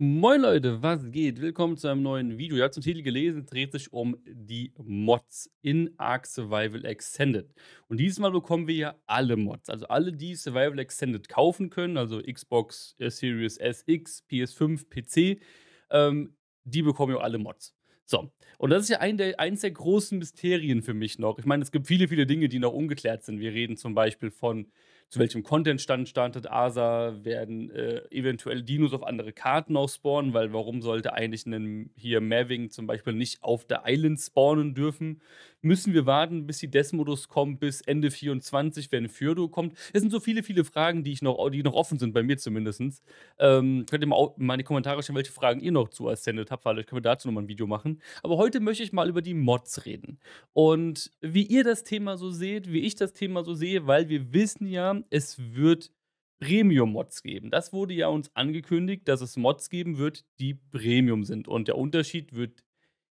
Moin Leute, was geht? Willkommen zu einem neuen Video. Ihr habt zum Titel gelesen, es dreht sich um die Mods in Ark Survival Extended. Und dieses Mal bekommen wir ja alle Mods, also alle, die Survival Extended kaufen können, also Xbox äh, Series S, X, PS5, PC, ähm, die bekommen ja alle Mods. So, und das ist ja ein der, eins der großen Mysterien für mich noch. Ich meine, es gibt viele, viele Dinge, die noch ungeklärt sind. Wir reden zum Beispiel von zu welchem Content-Stand startet ASA, werden äh, eventuell Dinos auf andere Karten auch spawnen, weil warum sollte eigentlich ein, hier Maving zum Beispiel nicht auf der Island spawnen dürfen, Müssen wir warten, bis die Desmodus kommt, bis Ende 24, wenn Fyrdo kommt? Es sind so viele, viele Fragen, die ich noch, die noch offen sind, bei mir zumindest. Ähm, könnt ihr mal, mal in die Kommentare stellen, welche Fragen ihr noch zu Ascended habt, vielleicht können wir dazu nochmal ein Video machen. Aber heute möchte ich mal über die Mods reden. Und wie ihr das Thema so seht, wie ich das Thema so sehe, weil wir wissen ja, es wird Premium-Mods geben. Das wurde ja uns angekündigt, dass es Mods geben wird, die Premium sind. Und der Unterschied wird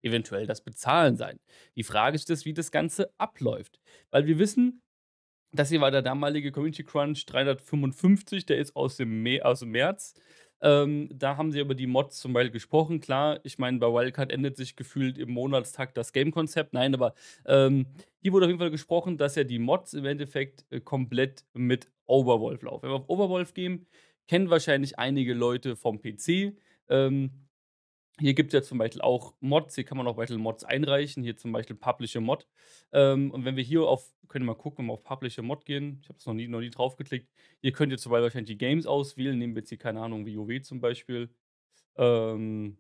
eventuell das Bezahlen sein. Die Frage ist das, wie das Ganze abläuft. Weil wir wissen, dass hier war der damalige Community Crunch 355, der ist aus dem, Me aus dem März. Ähm, da haben sie über die Mods zum Beispiel gesprochen. Klar, ich meine, bei Wildcard ändert sich gefühlt im Monatstag das Game-Konzept. Nein, aber ähm, hier wurde auf jeden Fall gesprochen, dass ja die Mods im Endeffekt äh, komplett mit Overwolf laufen. Wenn wir auf Overwolf gehen, kennen wahrscheinlich einige Leute vom PC. Ähm, hier gibt es ja zum Beispiel auch Mods, hier kann man auch Battle Mods einreichen, hier zum Beispiel Publish a Mod. Ähm, und wenn wir hier auf, können wir mal gucken, wenn wir auf Publish a Mod gehen, ich habe es noch nie, noch nie drauf geklickt, hier könnt ihr zum Beispiel wahrscheinlich die Games auswählen, nehmen wir jetzt hier, keine Ahnung, WoW zum Beispiel. Ähm,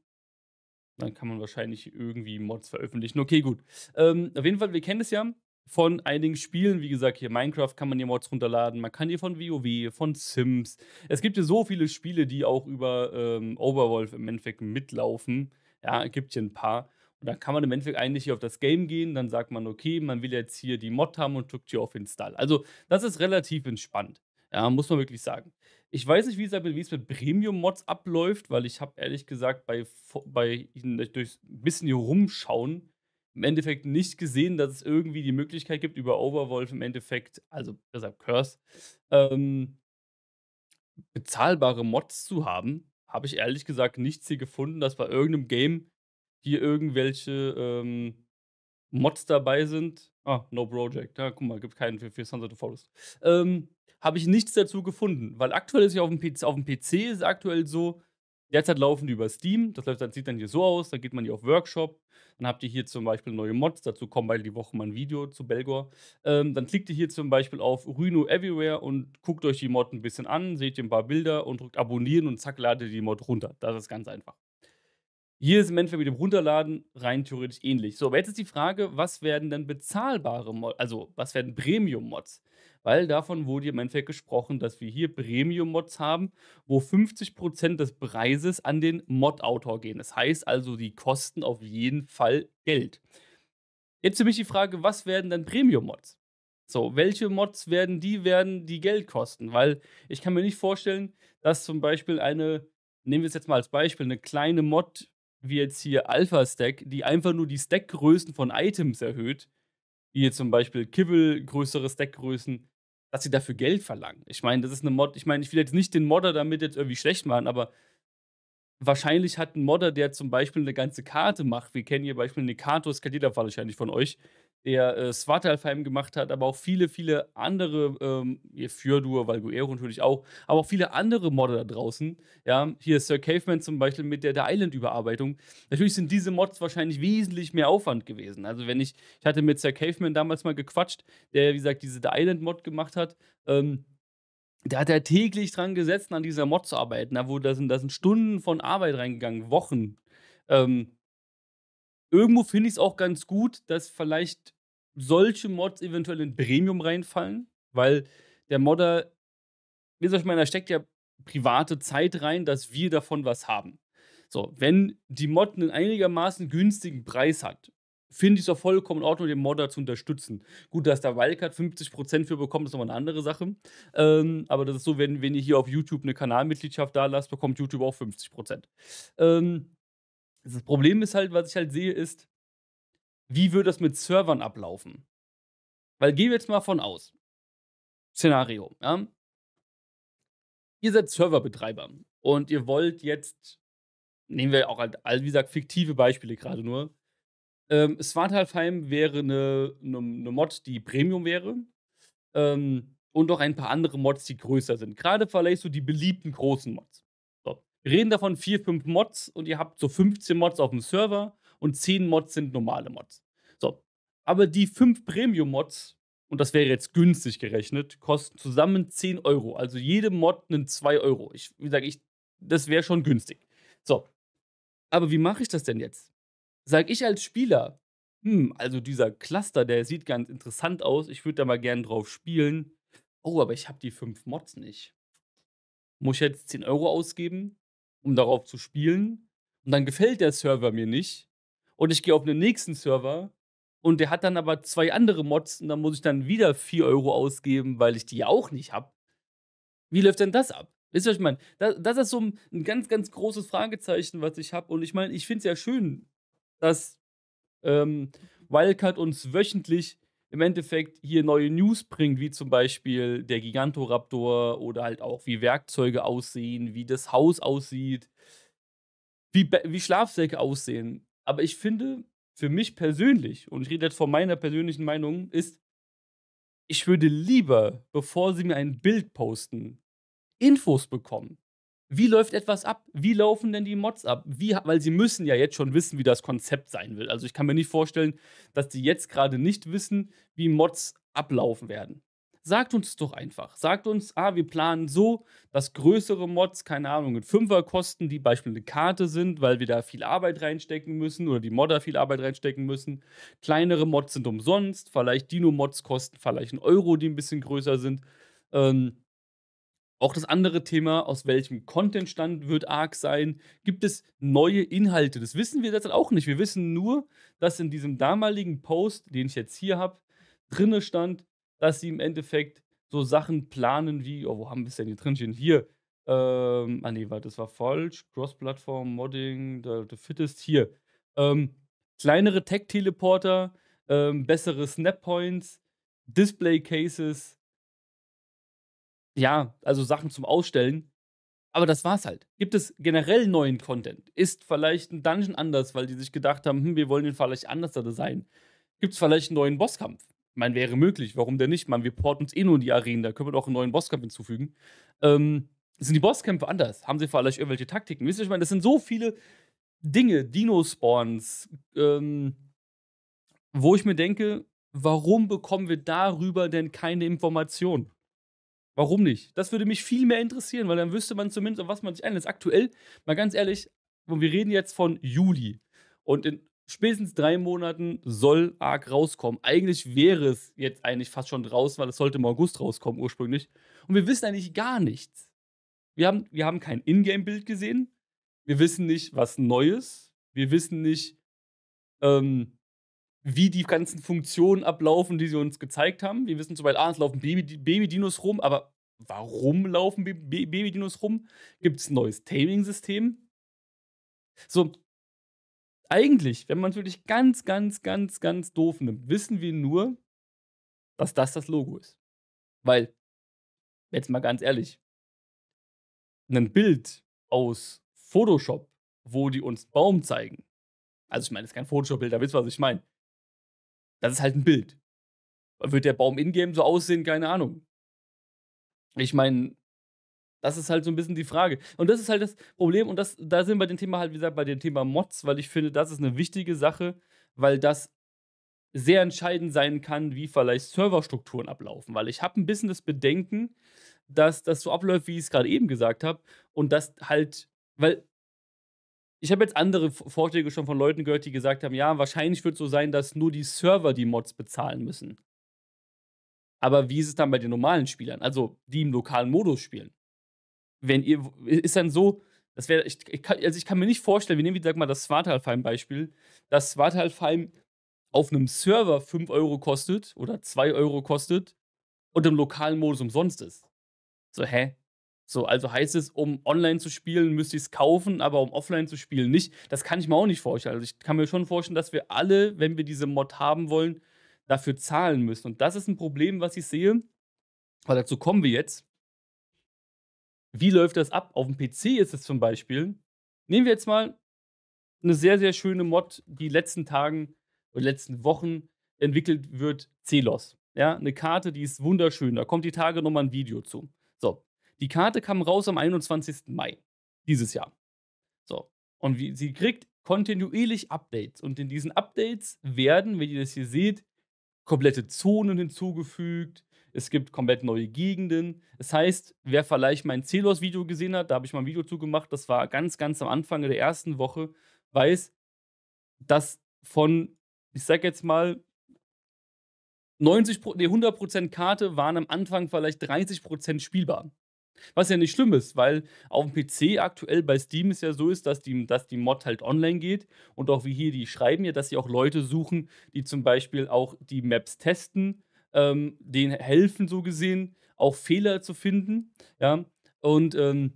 dann kann man wahrscheinlich irgendwie Mods veröffentlichen. Okay, gut. Ähm, auf jeden Fall, wir kennen es ja, von einigen Spielen. Wie gesagt, hier Minecraft kann man hier Mods runterladen, man kann hier von WoW, von Sims. Es gibt hier so viele Spiele, die auch über ähm, Overwolf im Endeffekt mitlaufen. Ja, gibt hier ein paar. Und dann kann man im Endeffekt eigentlich hier auf das Game gehen, dann sagt man, okay, man will jetzt hier die Mod haben und drückt hier auf Install. Also, das ist relativ entspannt. Ja, muss man wirklich sagen. Ich weiß nicht, wie es mit Premium-Mods abläuft, weil ich habe ehrlich gesagt bei, bei durch ein bisschen hier rumschauen im Endeffekt nicht gesehen, dass es irgendwie die Möglichkeit gibt, über Overwolf im Endeffekt, also deshalb Curse, ähm, bezahlbare Mods zu haben. Habe ich ehrlich gesagt nichts hier gefunden, dass bei irgendeinem Game hier irgendwelche ähm, Mods dabei sind. Ah, No Project. Ja, guck mal, gibt keinen für, für Sunset of Forest. Ähm, Habe ich nichts dazu gefunden, weil aktuell ist ja auf dem, PC, auf dem PC ist aktuell so, Derzeit laufen die über Steam. Das läuft, dann, sieht dann hier so aus. Da geht man hier auf Workshop. Dann habt ihr hier zum Beispiel neue Mods. Dazu kommen bald die Woche mal ein Video zu Belgor. Ähm, dann klickt ihr hier zum Beispiel auf Rhino Everywhere und guckt euch die Mod ein bisschen an. Seht ihr ein paar Bilder und drückt abonnieren und zack, ladet ihr die Mod runter. Das ist ganz einfach. Hier ist im Endeffekt mit dem Runterladen rein theoretisch ähnlich. So, aber jetzt ist die Frage, was werden denn bezahlbare Mods, also was werden Premium-Mods? weil davon wurde im Endeffekt gesprochen, dass wir hier Premium-Mods haben, wo 50% des Preises an den Mod-Autor gehen. Das heißt also, die kosten auf jeden Fall Geld. Jetzt für mich die Frage, was werden dann Premium-Mods? So, welche Mods werden die werden, die Geld kosten? Weil ich kann mir nicht vorstellen, dass zum Beispiel eine, nehmen wir es jetzt mal als Beispiel, eine kleine Mod wie jetzt hier Alpha Stack, die einfach nur die Stackgrößen von Items erhöht, wie jetzt zum Beispiel Kibble, größere Stackgrößen, dass sie dafür Geld verlangen. Ich meine, das ist eine Mod. Ich meine, ich will jetzt nicht den Modder damit jetzt irgendwie schlecht machen, aber wahrscheinlich hat ein Modder, der zum Beispiel eine ganze Karte macht, wir kennen hier beispielsweise eine Karte, das kennt jeder wahrscheinlich von euch, der äh, Svartalfheim gemacht hat, aber auch viele, viele andere, ähm, Fjordur, Valguero natürlich auch, aber auch viele andere Modder da draußen. Ja, hier Sir Caveman zum Beispiel mit der, der Island-Überarbeitung. Natürlich sind diese Mods wahrscheinlich wesentlich mehr Aufwand gewesen. Also wenn ich, ich hatte mit Sir Caveman damals mal gequatscht, der, wie gesagt, diese The Island-Mod gemacht hat, ähm, da hat er täglich dran gesetzt, an dieser Mod zu arbeiten. Da, wo, da, sind, da sind Stunden von Arbeit reingegangen, Wochen. Ähm, irgendwo finde ich es auch ganz gut, dass vielleicht solche Mods eventuell in Premium reinfallen, weil der Modder, wie soll ich meinen, da steckt ja private Zeit rein, dass wir davon was haben. So, wenn die Mod einen einigermaßen günstigen Preis hat, finde ich es auch vollkommen in Ordnung, den Modder zu unterstützen. Gut, dass der Wildcard 50% für bekommt, ist nochmal eine andere Sache. Ähm, aber das ist so, wenn, wenn ihr hier auf YouTube eine Kanalmitgliedschaft da lasst, bekommt YouTube auch 50%. Ähm, das Problem ist halt, was ich halt sehe, ist, wie würde das mit Servern ablaufen? Weil gehen wir jetzt mal von aus. Szenario, ja? Ihr seid Serverbetreiber und ihr wollt jetzt, nehmen wir auch halt, wie gesagt, fiktive Beispiele gerade nur. Ähm, Svartalfheim wäre eine, eine, eine Mod, die Premium wäre. Ähm, und auch ein paar andere Mods, die größer sind. Gerade vielleicht so die beliebten großen Mods reden davon vier, fünf Mods und ihr habt so 15 Mods auf dem Server und 10 Mods sind normale Mods. So. Aber die fünf Premium-Mods, und das wäre jetzt günstig gerechnet, kosten zusammen 10 Euro. Also jede Mod einen 2 Euro. Ich, wie sage ich, das wäre schon günstig. So. Aber wie mache ich das denn jetzt? Sag ich als Spieler, hm, also dieser Cluster, der sieht ganz interessant aus. Ich würde da mal gern drauf spielen. Oh, aber ich habe die fünf Mods nicht. Muss ich jetzt 10 Euro ausgeben? um darauf zu spielen. Und dann gefällt der Server mir nicht. Und ich gehe auf den nächsten Server und der hat dann aber zwei andere Mods und dann muss ich dann wieder 4 Euro ausgeben, weil ich die auch nicht habe. Wie läuft denn das ab? Wisst ihr, was ich meine? Das, das ist so ein, ein, ganz, ganz großes Fragezeichen, was ich habe. Und ich meine, ich finde es ja schön, dass ähm, Wildcard uns wöchentlich im Endeffekt hier neue News bringt, wie zum Beispiel der Gigantoraptor oder halt auch wie Werkzeuge aussehen, wie das Haus aussieht, wie, wie Schlafsäcke aussehen. Aber ich finde, für mich persönlich, und ich rede jetzt von meiner persönlichen Meinung, ist, ich würde lieber, bevor sie mir ein Bild posten, Infos bekommen. Wie läuft etwas ab? Wie laufen denn die Mods ab? Wie, weil sie müssen ja jetzt schon wissen, wie das Konzept sein will. Also ich kann mir nicht vorstellen, dass die jetzt gerade nicht wissen, wie Mods ablaufen werden. Sagt uns doch einfach. Sagt uns, ah, wir planen so, dass größere Mods, keine Ahnung, in Fünfer kosten, die beispielsweise eine Karte sind, weil wir da viel Arbeit reinstecken müssen oder die Modder viel Arbeit reinstecken müssen. Kleinere Mods sind umsonst, vielleicht Dino-Mods kosten vielleicht einen Euro, die ein bisschen größer sind. Ähm, auch das andere Thema, aus welchem Content stand wird ARK sein? Gibt es neue Inhalte? Das wissen wir jetzt auch nicht. Wir wissen nur, dass in diesem damaligen Post, den ich jetzt hier habe, drinne stand, dass sie im Endeffekt so Sachen planen wie, oh, wo haben wir es denn hier drin Hier, ähm, ah nee, warte, das war falsch. Cross-Plattform, Modding, the, the Fittest, hier. Ähm, kleinere Tech-Teleporter, ähm, bessere Snap-Points, Display-Cases, ja, also Sachen zum Ausstellen. Aber das war's halt. Gibt es generell neuen Content? Ist vielleicht ein Dungeon anders, weil die sich gedacht haben, hm, wir wollen den vielleicht anders sein? Gibt es vielleicht einen neuen Bosskampf? Ich meine, wäre möglich, warum denn nicht? Man, wir porten uns eh nur in die Arenen, da können wir doch einen neuen Bosskampf hinzufügen. Ähm, sind die Bosskämpfe anders? Haben sie vielleicht irgendwelche Taktiken? Wisst ihr, ich meine, das sind so viele Dinge, Dino-Spawns, ähm, wo ich mir denke, warum bekommen wir darüber denn keine Informationen? Warum nicht? Das würde mich viel mehr interessieren, weil dann wüsste man zumindest, um was man sich einlässt. Aktuell, mal ganz ehrlich, wir reden jetzt von Juli. Und in spätestens drei Monaten soll ARK rauskommen. Eigentlich wäre es jetzt eigentlich fast schon draußen, weil es sollte im August rauskommen ursprünglich. Und wir wissen eigentlich gar nichts. Wir haben, wir haben kein Ingame-Bild gesehen. Wir wissen nicht, was Neues. Wir wissen nicht, ähm, wie die ganzen Funktionen ablaufen, die sie uns gezeigt haben. Wir wissen zum Beispiel, ah, es laufen Baby-Dinos Baby rum, aber warum laufen Baby-Dinos rum? Gibt es ein neues Taming-System? So, eigentlich, wenn man es wirklich ganz, ganz, ganz, ganz doof nimmt, wissen wir nur, dass das das Logo ist. Weil, jetzt mal ganz ehrlich, ein Bild aus Photoshop, wo die uns Baum zeigen, also ich meine, es ist kein Photoshop-Bild, da wisst ihr, was ich meine. Das ist halt ein Bild. Wird der Baum in-game so aussehen? Keine Ahnung. Ich meine, das ist halt so ein bisschen die Frage. Und das ist halt das Problem. Und das, da sind wir bei dem Thema halt, wie gesagt, bei dem Thema Mods, weil ich finde, das ist eine wichtige Sache, weil das sehr entscheidend sein kann, wie vielleicht Serverstrukturen ablaufen. Weil ich habe ein bisschen das Bedenken, dass das so abläuft, wie ich es gerade eben gesagt habe. Und das halt, weil ich habe jetzt andere Vorschläge schon von Leuten gehört, die gesagt haben, ja, wahrscheinlich wird es so sein, dass nur die Server die Mods bezahlen müssen. Aber wie ist es dann bei den normalen Spielern, also die im lokalen Modus spielen? Wenn ihr, ist dann so, das wäre, ich, ich, kann, also ich kann mir nicht vorstellen, wir nehmen wie sag mal das Svartalfheim-Beispiel, dass Svartalfheim auf einem Server 5 Euro kostet oder 2 Euro kostet und im lokalen Modus umsonst ist. So, hä? So, also heißt es, um online zu spielen, müsste ich es kaufen, aber um offline zu spielen nicht. Das kann ich mir auch nicht vorstellen. Also ich kann mir schon vorstellen, dass wir alle, wenn wir diese Mod haben wollen, dafür zahlen müssen. Und das ist ein Problem, was ich sehe. Aber dazu kommen wir jetzt. Wie läuft das ab? Auf dem PC ist es zum Beispiel. Nehmen wir jetzt mal eine sehr, sehr schöne Mod, die letzten Tagen und letzten Wochen entwickelt wird, Celos. Ja, eine Karte, die ist wunderschön. Da kommt die Tage nochmal ein Video zu. Die Karte kam raus am 21. Mai dieses Jahr. So. Und wie, sie kriegt kontinuierlich Updates. Und in diesen Updates werden, wenn ihr das hier seht, komplette Zonen hinzugefügt. Es gibt komplett neue Gegenden. Das heißt, wer vielleicht mein Zelos-Video gesehen hat, da habe ich mal ein Video zugemacht, das war ganz, ganz am Anfang der ersten Woche, weiß, dass von, ich sag jetzt mal, 90 nee, 100% Karte waren am Anfang vielleicht 30% spielbar. Was ja nicht schlimm ist, weil auf dem PC aktuell bei Steam es ja so ist, dass die, dass die Mod halt online geht und auch wie hier, die schreiben ja, dass sie auch Leute suchen, die zum Beispiel auch die Maps testen, ähm, denen helfen so gesehen, auch Fehler zu finden, ja, und ähm,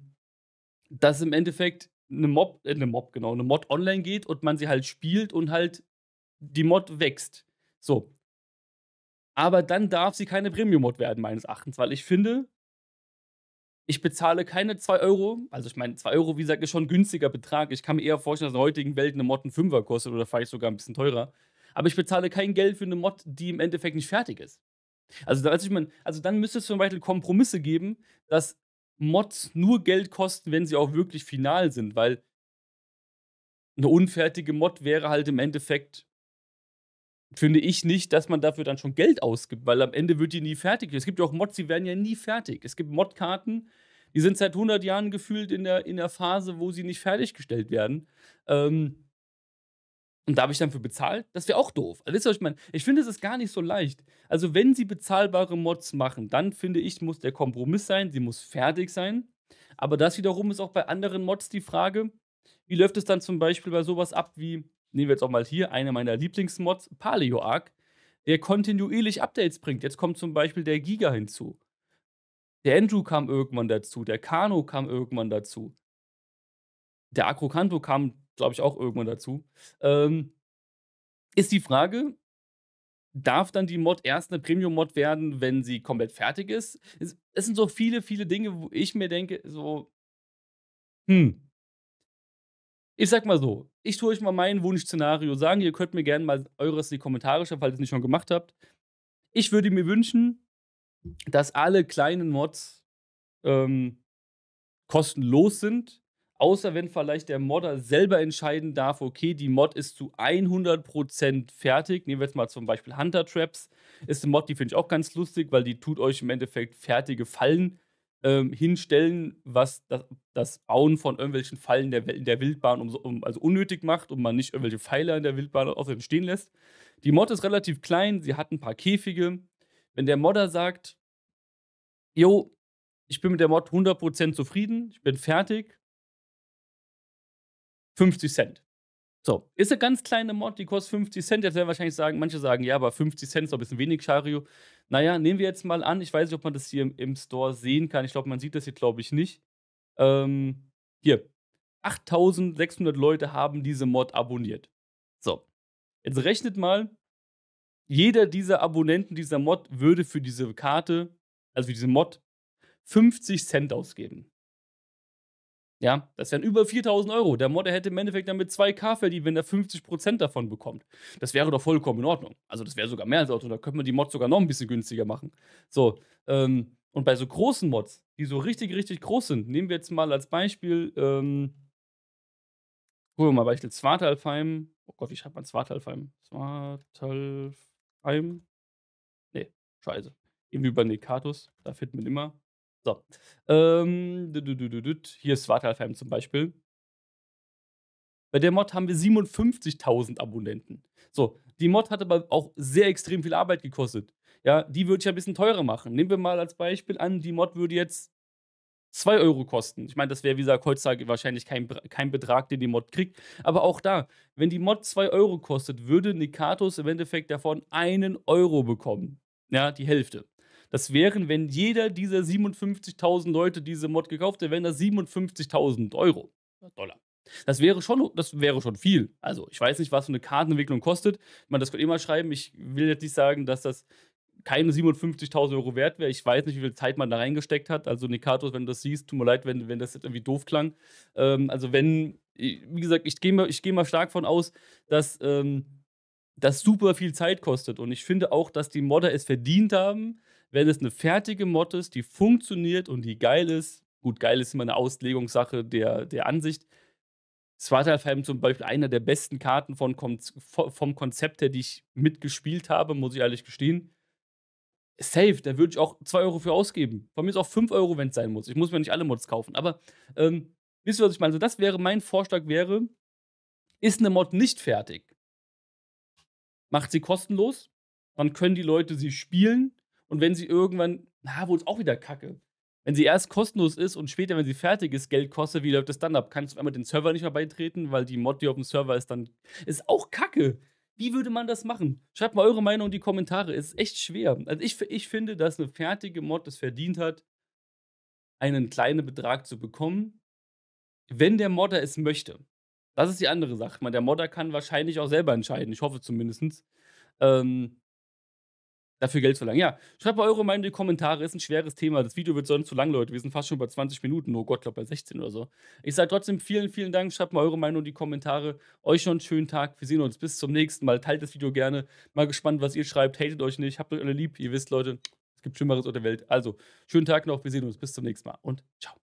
dass im Endeffekt eine Mob, äh, eine Mob, genau, eine Mod online geht und man sie halt spielt und halt die Mod wächst. So. Aber dann darf sie keine Premium-Mod werden, meines Erachtens, weil ich finde, ich bezahle keine 2 Euro. Also ich meine, 2 Euro, wie gesagt, ist schon ein günstiger Betrag. Ich kann mir eher vorstellen, dass in der heutigen Welt eine Mod einen Fünfer kostet oder vielleicht sogar ein bisschen teurer. Aber ich bezahle kein Geld für eine Mod, die im Endeffekt nicht fertig ist. Also, also, ich mein, also dann müsste es zum Beispiel Kompromisse geben, dass Mods nur Geld kosten, wenn sie auch wirklich final sind, weil eine unfertige Mod wäre halt im Endeffekt finde ich nicht, dass man dafür dann schon Geld ausgibt, weil am Ende wird die nie fertig. Es gibt ja auch Mods, die werden ja nie fertig. Es gibt Modkarten, die sind seit 100 Jahren gefühlt in der, in der Phase, wo sie nicht fertiggestellt werden. Ähm, und da habe ich dann für bezahlt. Das wäre auch doof. Also, wisst ihr, was ich meine? Ich finde, es ist gar nicht so leicht. Also, wenn sie bezahlbare Mods machen, dann finde ich, muss der Kompromiss sein, sie muss fertig sein. Aber das wiederum ist auch bei anderen Mods die Frage, wie läuft es dann zum Beispiel bei sowas ab wie nehmen wir jetzt auch mal hier eine meiner Lieblingsmods, Paleo Arc, der kontinuierlich Updates bringt. Jetzt kommt zum Beispiel der Giga hinzu. Der Andrew kam irgendwann dazu, der Kano kam irgendwann dazu. Der Akrokanto kam, glaube ich, auch irgendwann dazu. Ähm, ist die Frage, darf dann die Mod erst eine Premium-Mod werden, wenn sie komplett fertig ist? Es, es, sind so viele, viele Dinge, wo ich mir denke, so, hm, ich sag mal so, ich tue euch mal mein Wunschszenario sagen. Ihr könnt mir gerne mal eures in die Kommentare schreiben, falls ihr es nicht schon gemacht habt. Ich würde mir wünschen, dass alle kleinen Mods ähm, kostenlos sind, außer wenn vielleicht der Modder selber entscheiden darf, okay, die Mod ist zu 100% fertig. Nehmen wir jetzt mal zum Beispiel Hunter Traps. Ist eine Mod, die finde ich auch ganz lustig, weil die tut euch im Endeffekt fertige Fallen ähm, hinstellen, was das, das, Bauen von irgendwelchen Fallen der, in der Wildbahn um, um, also unnötig macht und man nicht irgendwelche Pfeiler in der Wildbahn außerdem stehen lässt. Die Mod ist relativ klein, sie hat ein paar Käfige. Wenn der Modder sagt, jo, ich bin mit der Mod 100% zufrieden, ich bin fertig, 50 Cent. So, ist eine ganz kleine Mod, die kostet 50 Cent. Jetzt werden wahrscheinlich sagen, manche sagen, ja, aber 50 Cent ist doch ein bisschen wenig, Chario. Naja, nehmen wir jetzt mal an, ich weiß nicht, ob man das hier im, im Store sehen kann. Ich glaube, man sieht das hier, glaube ich, nicht. Ähm, hier, 8600 Leute haben diese Mod abonniert. So, jetzt rechnet mal, jeder dieser Abonnenten dieser Mod würde für diese Karte, also für diese Mod, 50 Cent ausgeben. Ja, das wären über 4000 Euro. Der Modder hätte im Endeffekt damit 2K verdient, wenn er 50% davon bekommt. Das wäre doch vollkommen in Ordnung. Also, das wäre sogar mehr als Auto. Da könnte man die Mod sogar noch ein bisschen günstiger machen. So, ähm, und bei so großen Mods, die so richtig, richtig groß sind, nehmen wir jetzt mal als Beispiel, ähm, gucken wir mal, Beispiel Zwartalfheim. Oh Gott, wie schreibt man Zwartalfheim? Zwartalfheim? Nee, scheiße. Irgendwie bei Nekatus, da findet man immer. So. Ähm, hier ist Svartalfheim zum Beispiel. Bei der Mod haben wir 57.000 Abonnenten. So, die Mod hat aber auch sehr extrem viel Arbeit gekostet. Ja, die würde ich ein bisschen teurer machen. Nehmen wir mal als Beispiel an, die Mod würde jetzt 2 Euro kosten. Ich meine, das wäre, wie gesagt, heutzutage wahrscheinlich kein, kein Betrag, den die Mod kriegt. Aber auch da, wenn die Mod 2 Euro kostet, würde Nikatos im Endeffekt davon einen Euro bekommen. Ja, die Hälfte. Das wären, wenn jeder dieser 57.000 Leute diese Mod gekauft hätte, wären das 57.000 Euro. Äh, Dollar. Das wäre schon, das wäre schon viel. Also ich weiß nicht, was so eine Kartenentwicklung kostet. Man, das könnt ihr mal schreiben. Ich will jetzt nicht sagen, dass das keine 57.000 Euro wert wäre. Ich weiß nicht, wie viel Zeit man da reingesteckt hat. Also Nikatos, wenn du das siehst, tut mir leid, wenn, wenn das jetzt irgendwie doof klang. Ähm, also wenn, wie gesagt, ich gehe mal, geh mal stark von aus, dass ähm, das super viel Zeit kostet. Und ich finde auch, dass die Modder es verdient haben, wenn es eine fertige Mod ist, die funktioniert und die geil ist, gut, geil ist immer eine Auslegungssache der, der Ansicht. Svartalfheim zum Beispiel einer der besten Karten von, vom Konzept her, die ich mitgespielt habe, muss ich ehrlich gestehen. Safe, da würde ich auch 2 Euro für ausgeben. Bei mir ist auch 5 Euro, wenn es sein muss. Ich muss mir nicht alle Mods kaufen. Aber ähm, wisst ihr, was ich meine? Also das wäre mein Vorschlag wäre, ist eine Mod nicht fertig, macht sie kostenlos, dann können die Leute sie spielen und wenn sie irgendwann, na, wohl ist auch wieder kacke. Wenn sie erst kostenlos ist und später, wenn sie fertig ist, Geld kostet, wie läuft das dann ab? Kannst du einmal den Server nicht mehr beitreten, weil die Mod, die auf dem Server ist, dann ist auch kacke. Wie würde man das machen? Schreibt mal eure Meinung in die Kommentare. Es ist echt schwer. Also ich, ich finde, dass eine fertige Mod es verdient hat, einen kleinen Betrag zu bekommen, wenn der Modder es möchte. Das ist die andere Sache. Man, der Modder kann wahrscheinlich auch selber entscheiden. Ich hoffe zumindest. Ähm, dafür Geld verlangen. Ja, schreibt mal eure Meinung in die Kommentare, ist ein schweres Thema. Das Video wird sonst zu lang, Leute. Wir sind fast schon bei 20 Minuten. Oh Gott, glaube bei 16 oder so. Ich sage trotzdem vielen, vielen Dank. Schreibt mal eure Meinung in die Kommentare. Euch noch einen schönen Tag. Wir sehen uns bis zum nächsten Mal. Teilt das Video gerne. Mal gespannt, was ihr schreibt. Hatet euch nicht. Habt euch alle lieb. Ihr wisst, Leute, es gibt Schlimmeres auf der Welt. Also, schönen Tag noch. Wir sehen uns. Bis zum nächsten Mal und ciao.